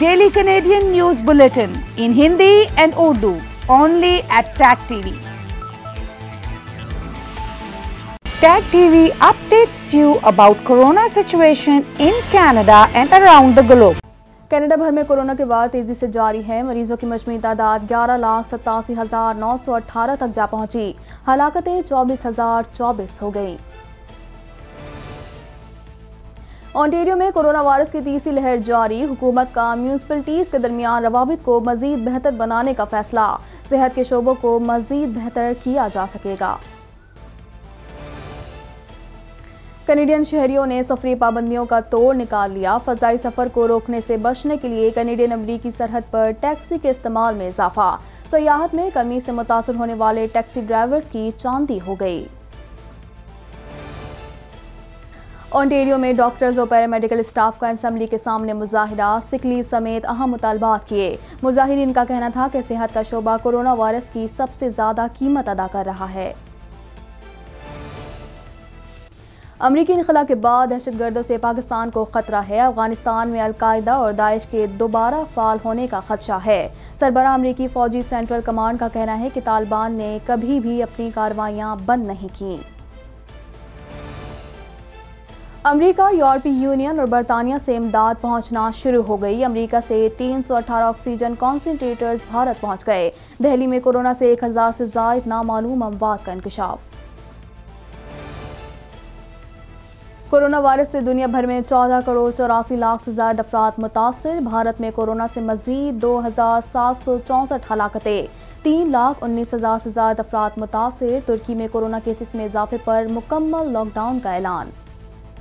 daily Canadian news bulletin in Hindi and Urdu only at Tag TV Tag TV updates you about corona situation in Canada and around the globe Canada भर में corona के वार तेजी से जारी है मरीजों की मजमू तादाद ग्यारह लाख सतासी हजार नौ सौ अठारह तक जा पहुंची हलाकते चौबीस हजार चौबीस हो गयी ऑन्टेरियो में कोरोना वायरस की तीसरी लहर जारी हुकूमत का म्यूनसिपलिटीज़ के दरमियान रवाबित को मजीद बेहतर बनाने का फैसला सेहत के शोबों को मजीद बेहतर किया जा सकेगा कनेडियन शहरियों ने सफरी पाबंदियों का तोड़ निकाल लिया फजाई सफर को रोकने से बचने के लिए कनेडियन अमरीकी सरहद पर टैक्सी के इस्तेमाल में इजाफा सयाहत में कमी से मुतासर होने वाले टैक्सी ड्राइवर्स की चांदी हो गई ओंटेरियो में डॉक्टर्स और पैरामेडिकल स्टाफ का असम्बली के सामने मुजाहरा सिकलीव समेत अहम मुतालबात किए मुजाहरीन का कहना था कि सेहत का शोबा कोरोना वायरस की सबसे ज़्यादा कीमत अदा कर रहा है अमरीकी इनखला के बाद दहशत गर्दों से पाकिस्तान को ख़तरा है अफगानिस्तान में अलकायदा और दाइश के दोबारा फाल होने का खदशा है सरबरा अमरीकी फ़ौजी सेंट्रल कमांड का कहना है कि तालिबान ने कभी भी अपनी कार्रवाइयाँ बंद नहीं कीं अमेरिका यूरोपीय यूनियन और बरतानिया से इमदाद पहुंचना शुरू हो गई अमेरिका से 318 ऑक्सीजन कॉन्सेंट्रेटर्स भारत पहुंच गए दिल्ली में कोरोना से 1000 से जायद नामालूम अमवात का इंकशाफ कोरोना वायरस से दुनिया भर में चौदह करोड़ चौरासी लाख से ज्यादा अफराद मुतासर भारत में कोरोना से मजीद दो हज़ार सात सौ चौसठ हलाकतें तीन लाख उन्नीस हज़ार से ज्यादा अफराद मुतासर तुर्की में कोरोना केसेस में इजाफे पर मुकम्मल लॉकडाउन का ऐलान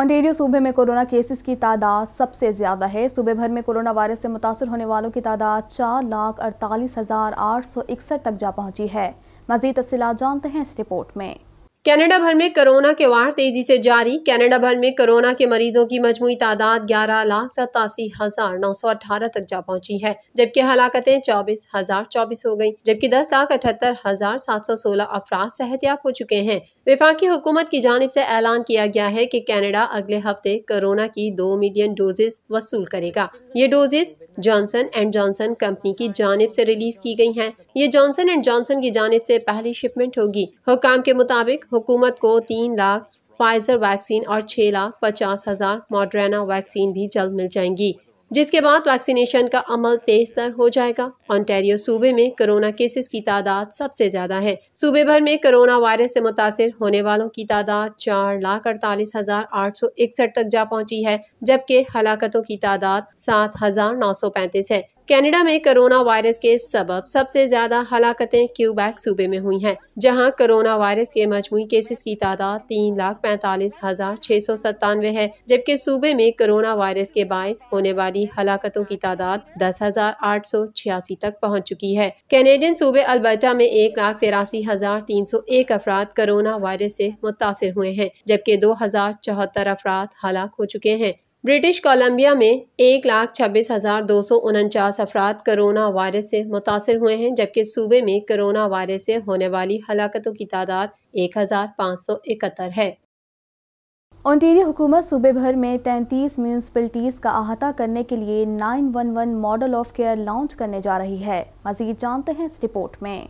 ऑनटेरियो सूबे में कोरोना केसेस की तादाद सबसे ज़्यादा है सूबे भर में कोरोना वायरस से मुतासर होने वालों की तादाद चार लाख अड़तालीस हज़ार आठ सौ इकसठ तक जा पहुंची है मजीद तफसी जानते हैं इस रिपोर्ट में कनाडा भर में कोरोना के वार तेजी से जारी कनाडा भर में कोरोना के मरीजों की मजमुई तादाद ग्यारह लाख सतासी हजार नौ सौ अठारह तक जा पहुंची है जबकि हलाकतें चौबीस हजार चौबीस हो गयी जबकि दस लाख अठहत्तर हजार सात सौ सोलह अफराज सेहतियाब हो चुके हैं विफाकी हुकूमत की जानब से ऐलान किया गया है कि कनाडा अगले हफ्ते कोरोना की दो मिलियन डोजेज वसूल करेगा ये doses Johnson and Johnson company की जानब से रिलीज की गई हैं ये जॉनसन एंड जॉनसन की जानब से पहली शिपमेंट होगी हुकाम के मुताबिक हुकूमत को तीन लाख फाइजर वैक्सीन और छह लाख पचास हज़ार मॉडर्ना वैक्सीन भी जल्द मिल जाएंगी जिसके बाद वैक्सीनेशन का अमल तेज तर हो जाएगा ऑन्टेरियो सूबे में कोरोना केसेस की तादाद सबसे ज्यादा है सूबे भर में कोरोना वायरस से मुतासर होने वालों की तादाद चार लाख अड़तालीस हजार आठ सौ इकसठ तक जा पहुंची है जबकि हलाकतों की तादाद सात हजार नौ सौ पैंतीस है कनाडा में कोरोना वायरस के सबब सबसे ज्यादा हलाकतें क्यूबैक सूबे में हुई हैं जहां कोरोना वायरस के मजमू केसेस की तादाद तीन लाख पैंतालीस हजार छः सौ सत्तानवे है जबकि सूबे में कोरोना वायरस के बायस होने वाली हलाकतों की तादाद दस हजार आठ सौ छियासी तक पहुंच चुकी है कैनेडियन सूबे अल्बर्टा में एक लाख तिरासी हजार तीन सौ एक अफराद कोरोना वायरस से मुतासर हुए हैं जबकि दो हजार चौहत्तर अफराद हलाक हो चुके हैं ब्रिटिश कोलंबिया में एक लाख छब्बीस हज़ार दो सौ उनचास अफराद करोना वायरस से मुतासर हुए हैं जबकि सूबे में करोना वायरस से होने वाली हलाकतों की तादाद एक हज़ार पाँच सौ इकहत्तर है ओंटेरियो हुकूमत सूबे भर में तैंतीस म्यूनसिपलिटीज़ का अहाता करने के लिए nine one one model of care launch करने जा रही है मजीद जानते हैं इस रिपोर्ट में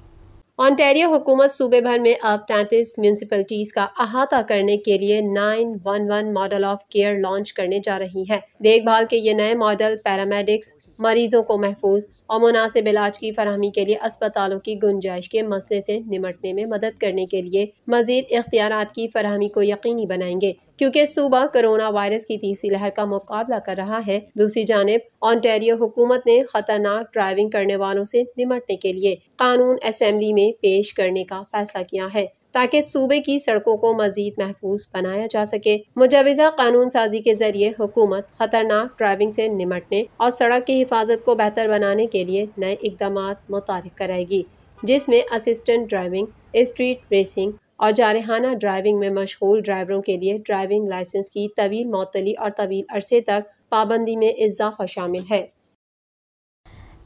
ऑन्टेरियो हुकूमत सूबे भर में अब तैंतीस म्यूनसिपलिटीज़ का अहाता करने के लिए 911 मॉडल ऑफ केयर लॉन्च करने जा रही है देखभाल के ये नए मॉडल पैरामेडिक्स मरीज़ों को महफूज और मुनासिब इलाज की फरहमी के लिए अस्पतालों की गुंजाइश के मसले से निमटने में मदद करने के लिए मजीद इख्तियार की फरहमी को यकीनी बनाएंगे क्योंकि सूबा कोरोना वायरस की तीसरी लहर का मुकाबला कर रहा है दूसरी जानब ऑनटेरियो हुकूमत ने खतरनाक ड्राइविंग करने वालों से निमटने के लिए कानून असम्बली में पेश करने का फैसला किया है ताकि सूबे की सड़कों को मजीद महफूज बनाया जा सके मुजवजा कानून साजी के जरिए हुकूमत खतरनाक ड्राइविंग से निमटने और सड़क की हिफाजत को बेहतर बनाने के लिए नए इकदाम मुतारफ कराएगी जिसमें असिस्टेंट ड्राइविंग स्ट्रीट रेसिंग और जारहाना ड्राइविंग में मशहूल ड्राइवरों के लिए ड्राइविंग लाइसेंस की तवील मअतली और तवील अरसे तक पाबंदी में इजाफा शामिल है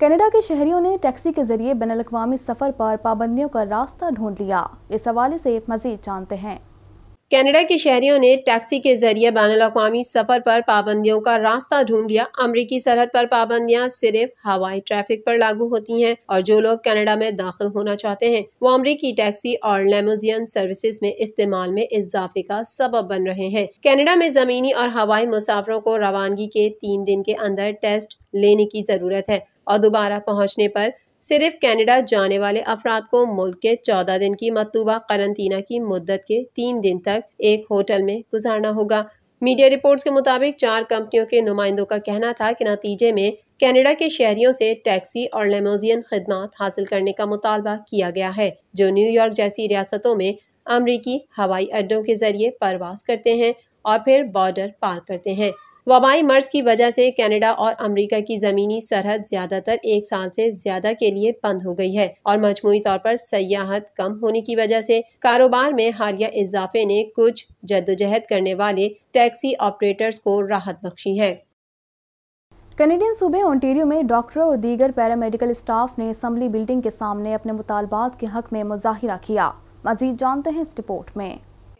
कनाडा के शहरियों ने टैक्सी के जरिए बैन अवी सफर पर पाबंदियों का रास्ता ढूंढ लिया इस हवाले से मजीद जानते हैं कनाडा के शहरियों ने टैक्सी के जरिए बैन अवी सफ़र पर पाबंदियों का रास्ता ढूंढ लिया अमरीकी सरहद पर पाबंदियां सिर्फ हवाई ट्रैफिक पर लागू होती हैं और जो लोग कनाडा में दाखिल होना चाहते हैं वो अमरीकी टैक्सी और लेमोजियन सर्विसेज में इस्तेमाल में इजाफे का सबब बन रहे हैं कनाडा में ज़मीनी और हवाई मुसाफरों को रवानगी के तीन दिन के अंदर टेस्ट लेने की ज़रूरत है और दोबारा पहुंचने पर सिर्फ कनाडा जाने वाले अफराद को मुल्क के चौदह दिन की मतलूबा करंतना की मुद्दत के तीन दिन तक एक होटल में गुजारना होगा मीडिया रिपोर्ट्स के मुताबिक चार कंपनियों के नुमाइंदों का कहना था कि नतीजे में कनाडा के शहरियों से टैक्सी और लेमोजियन खदमात हासिल करने का मुतालबा किया गया है जो न्यूयॉर्क जैसी रियासतों में अमरीकी हवाई अड्डों के जरिए परवास करते हैं और फिर बॉर्डर पार करते हैं वबाई मर्ज की वजह से कनाडा और अमेरिका की ज़मीनी सरहद ज़्यादातर एक साल से ज़्यादा के लिए बंद हो गई है और मजमू तौर पर सयाहत कम होने की वजह से कारोबार में हालिया इजाफे ने कुछ जद्दोजहद करने वाले टैक्सी ऑपरेटर्स को राहत बख्शी है कनेडियन सूबे ओंटेरियो में डॉक्टरों और दीगर पैरामेडिकल स्टाफ ने असम्बली बिल्डिंग के सामने अपने मुतालबात के हक में मुजाहरा किया मजीद जानते हैं इस रिपोर्ट में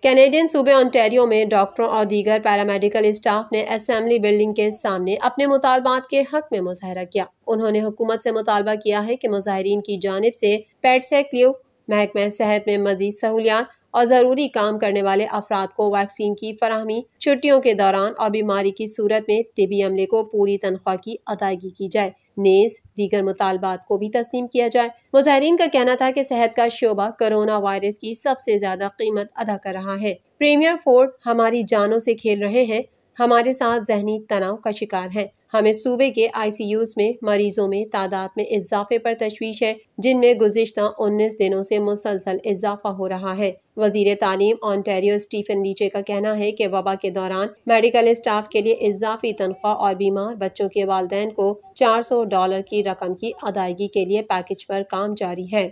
कैनेडियन सूबे ऑन्टेरियो में डॉक्टरों और दीगर पैरामेडिकल स्टाफ ने असम्बली बिल्डिंग के सामने अपने मुतालबात के हक में मुजाहरा किया उन्होंने हुकूमत से मुतालबा किया है कि मुजाहरीन की जानब से पेटसेक ल्यू महकमे सेहत में मजीद सहूलियात और ज़रूरी काम करने वाले अफराद को वैक्सीन की फरहमी छुट्टियों के दौरान और बीमारी की सूरत में तबी अमले को पूरी तनख्वाह की अदायगी की जाए नेज दीगर मुतालबात को भी तस्लीम किया जाए मुजाहरीन का कहना था कि सेहत का शोबा कोरोना वायरस की सबसे ज़्यादा कीमत अदा कर रहा है प्रीमियर फोर्ड हमारी जानों से खेल रहे हैं हमारे साथ जहनी तनाव का शिकार है हमें सूबे के आईसीयूज में मरीजों में तादाद में इजाफे पर तशवीश है जिनमें गुजशत उन्नीस दिनों से मुसलसल इजाफा हो रहा है वजीर तालीम ऑनटेरियो स्टीफन लीचे का कहना है कि वबा के दौरान मेडिकल स्टाफ के लिए इजाफी तनख्वाह और बीमार बच्चों के वालदे को चार सौ डॉलर की रकम की अदायगी के लिए पैकेज पर काम जारी है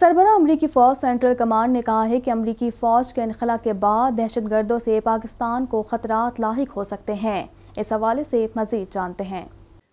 सरबरा अमरीकी फ़ौज सेंट्रल कमांड ने कहा है कि अमरीकी फ़ौज के इनखला के बाद दहशत गर्दों से पाकिस्तान को खतरा लाक हो सकते हैं इस हवाले से मजीद जानते हैं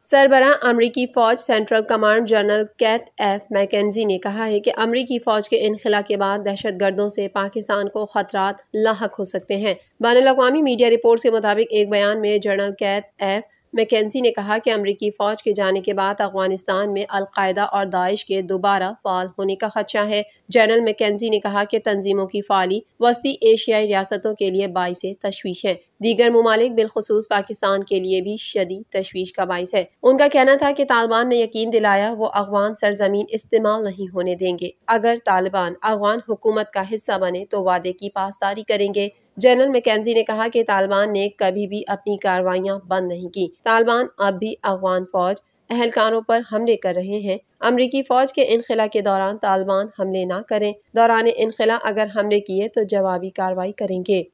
सरबरा अमरीकी फ़ौज Central Command General Keith F McKenzie ने कहा है कि अमरीकी फ़ौज के इनखिला के बाद दहशत गर्दों से पाकिस्तान को ख़तरा लाक हो सकते हैं बैन अवी मीडिया रिपोर्ट के मुताबिक एक बयान में जनरल कैथ एफ मैकेंसी ने कहा कि अमरीकी फ़ौज के जाने के बाद अफगानिस्तान में अलकायदा और दाइश के दोबारा फाल होने का खदशा है जनरल मैकेंसी ने कहा कि तंजीमों की फाली वस्ती एशियाई रियासतों के लिए बायस तशवीश है दीगर ममालिक बिलखसूस पाकिस्तान के लिए भी शदी तशवीश का बायस है उनका कहना था कि तालिबान ने यकीन दिलाया वो अफगान सरजमीन इस्तेमाल नहीं होने देंगे अगर तालिबान अफगान हुकूमत का हिस्सा बने तो वादे की पासदारी करेंगे जनरल मैकेजी ने कहा कि तालिबान ने कभी भी अपनी कार्रवाइयाँ बंद नहीं की तालिबान अब भी अफगान फौज अहलकारों पर हमले कर रहे हैं अमरीकी फौज के इनखिला के दौरान तालिबान हमले ना करें दौरान इनखिला अगर हमले किए तो जवाबी कार्रवाई करेंगे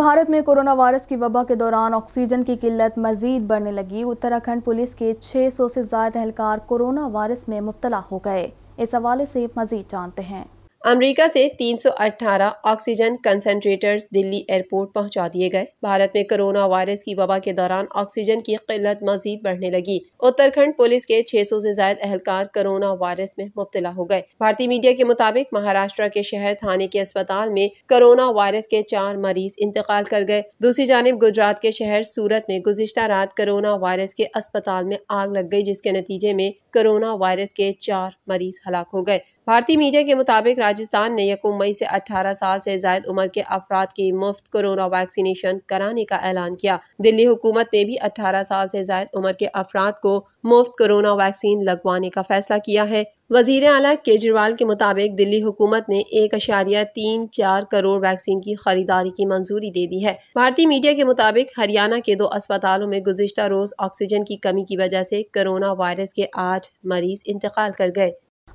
भारत में कोरोना वायरस की वबा के दौरान ऑक्सीजन की किल्लत मजीद बढ़ने लगी उत्तराखंड पुलिस के 600 से ज्यादा एहलकार कोरोना वायरस में मुबतला हो गए इस हवाले से मजीद जानते हैं अमेरिका से 318 ऑक्सीजन कंसनट्रेटर्स दिल्ली एयरपोर्ट पहुंचा दिए गए भारत में कोरोना वायरस की वबा के दौरान ऑक्सीजन की किल्लत मजीद बढ़ने लगी उत्तराखंड पुलिस के 600 से ज्यादा एहलकार कोरोना वायरस में मुब्तला हो गए भारतीय मीडिया के मुताबिक महाराष्ट्र के शहर थाने के अस्पताल में कोरोना वायरस के चार मरीज इंतकाल कर गए दूसरी जानब गुजरात के शहर सूरत में गुजशत रात कोरोना वायरस के अस्पताल में आग लग गई जिसके नतीजे में कोरोना वायरस के चार मरीज हलाक हो गए भारतीय मीडिया के मुताबिक राजस्थान ने यकुम मई से 18 साल से जायद उम्र के अफराद की मुफ्त कोरोना वैक्सीनेशन कराने का ऐलान किया दिल्ली हुकूमत ने भी 18 साल से जायद उम्र के अफराद को मुफ्त कोरोना वैक्सीन लगवाने का फैसला किया है वजीर अला केजरीवाल के मुताबिक दिल्ली हुकूमत ने एक अशारिया तीन चार करोड़ वैक्सीन की खरीदारी की मंजूरी दे दी है भारतीय मीडिया के मुताबिक हरियाणा के दो अस्पतालों में गुजशत रोज ऑक्सीजन की कमी की वजह से कोरोना वायरस के आठ मरीज इंतकाल कर गए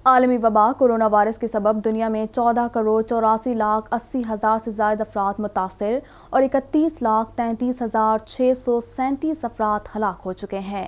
आलमी वबा कोरोना वायरस के सबब दुनिया में चौदह करोड़ चौरासी लाख अस्सी हज़ार से जायद अफराद मुतासर और इकतीस लाख तैंतीस हज़ार छः सौ सैंतीस अफराद हलाक हो चुके हैं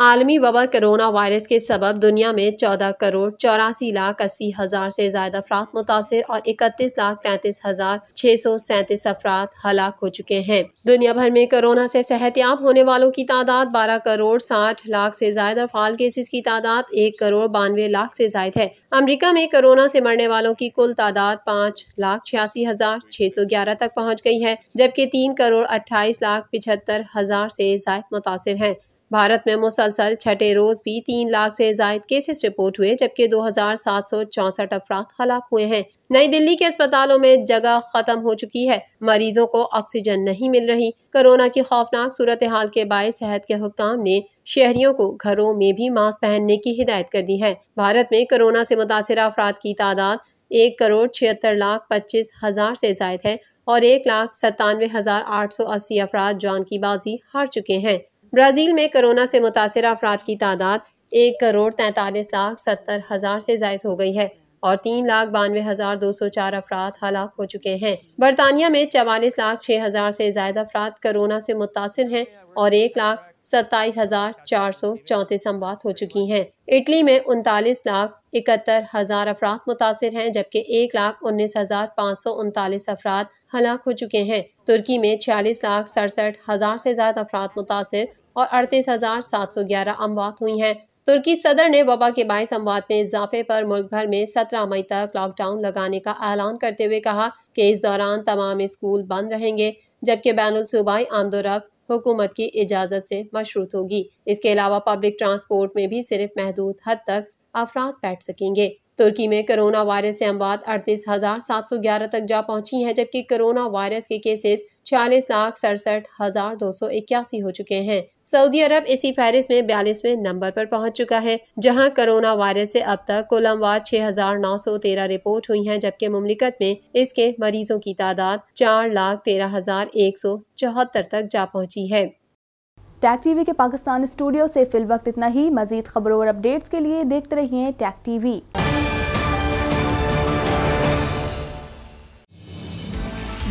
आलमी वबा करोना वायरस के सबब दुनिया में चौदह करोड़ चौरासी लाख अस्सी हज़ार से ज्यादा अफराद मुतासर और इकतीस लाख तैंतीस हज़ार छः सौ सैंतीस अफराद हलाक हो चुके हैं दुनिया भर में कोरोना से सेहतियाब होने वालों की तादाद बारह करोड़ साठ लाख से ज्यादा फाल केसेस की तादाद एक करोड़ बानवे लाख से जायद है अमरीका में कोरोना से मरने वालों की कुल तादाद पाँच लाख छियासी हज़ार छः सौ ग्यारह तक पहुँच गई है जबकि तीन करोड़ अट्ठाईस लाख पिछहत्तर हज़ार से जायद मुतासर हैं भारत में मुसलसल छठे रोज़ भी तीन लाख से जायद केसेस रिपोर्ट हुए जबकि दो हजार सात सौ चौसठ अफराद हलाक हुए हैं नई दिल्ली के अस्पतालों में जगह खत्म हो चुकी है मरीजों को ऑक्सीजन नहीं मिल रही कोरोना की खौफनाक सूरत हाल के बायस सेहत के हुकाम ने शहरियों को घरों में भी मास्क पहनने की हिदायत कर दी है भारत में कोरोना से मुतासर अफराद की तादाद एक करोड़ छिहत्तर लाख पच्चीस हजार से जायद है और एक लाख सत्तानवे हजार आठ सौ अस्सी अफराद जान की बाजी हार चुके हैं ब्राज़ील में कोरोना से मुतासर अफराद की तादाद एक करोड़ तैंतालीस लाख सत्तर हज़ार से जायद हो गई है और तीन लाख बानवे हज़ार दो सौ चार अफराद हलाक हो चुके हैं बरतानिया में चवालीस लाख छः हज़ार से जायद अफराद कोरोना से मुतासर हैं और एक लाख सत्ताईस हज़ार चार सौ चौंतीस अमवात हो चुकी हैं इटली में उनतालीस लाख इकहत्तर हज़ार अफराद मुतासर हैं जबकि एक लाख उन्नीस हज़ार पाँच सौ उनतालीस अफराद हलाक हो चुके हैं तुर्की में छियालीस लाख सड़सठ हज़ार से ज़्यादा अफराद मुतासर और अड़तीस हज़ार सात सौ ग्यारह अमवात हुई हैं तुर्की सदर ने वबा के बाईस अमवात में इजाफे पर मुल्क भर में सत्रह मई तक लॉकडाउन लगाने का ऐलान करते हुए कहा कि इस दौरान तमाम स्कूल बंद रहेंगे जबकि बैन सूबाई आमदोरफ हुकूमत की इजाज़त से मशरूत होगी इसके अलावा पब्लिक ट्रांसपोर्ट में भी सिर्फ महदूद हद तक अफराद बैठ सकेंगे तुर्की में कोरोना वायरस से अमवात अड़तीस हजार सात सौ ग्यारह तक जा पहुंची है जबकि कोरोना वायरस के केसेस छियालीस लाख सड़सठ हजार दो सौ इक्यासी हो चुके हैं सऊदी अरब इसी फहरिस्त में बयालीसवें नंबर पर पहुंच चुका है जहां कोरोना वायरस से अब तक कुल अमवात छह हजार नौ सौ तेरह रिपोर्ट हुई हैं जबकि मुमलिकत में इसके मरीजों की तादाद चार लाख तेरह हजार एक सौ चौहत्तर तक जा पहुंची है टैक टीवी के पाकिस्तान स्टूडियो से फिल वक्त इतना ही मजीद खबरों और अपडेट्स के लिए देखते रहिए टैक टीवी